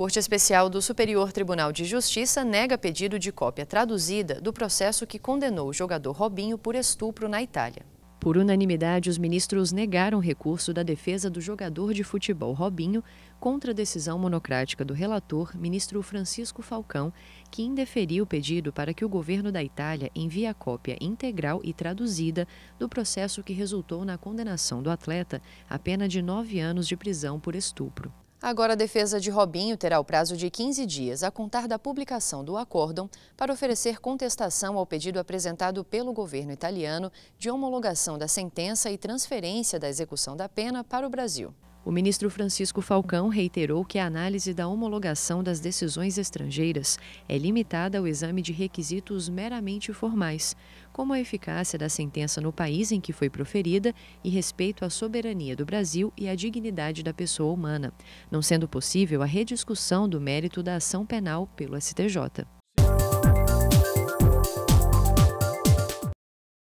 Corte Especial do Superior Tribunal de Justiça nega pedido de cópia traduzida do processo que condenou o jogador Robinho por estupro na Itália. Por unanimidade, os ministros negaram recurso da defesa do jogador de futebol Robinho contra a decisão monocrática do relator, ministro Francisco Falcão, que indeferiu o pedido para que o governo da Itália envie a cópia integral e traduzida do processo que resultou na condenação do atleta à pena de nove anos de prisão por estupro. Agora, a defesa de Robinho terá o prazo de 15 dias a contar da publicação do acórdão para oferecer contestação ao pedido apresentado pelo governo italiano de homologação da sentença e transferência da execução da pena para o Brasil. O ministro Francisco Falcão reiterou que a análise da homologação das decisões estrangeiras é limitada ao exame de requisitos meramente formais, como a eficácia da sentença no país em que foi proferida e respeito à soberania do Brasil e à dignidade da pessoa humana, não sendo possível a rediscussão do mérito da ação penal pelo STJ.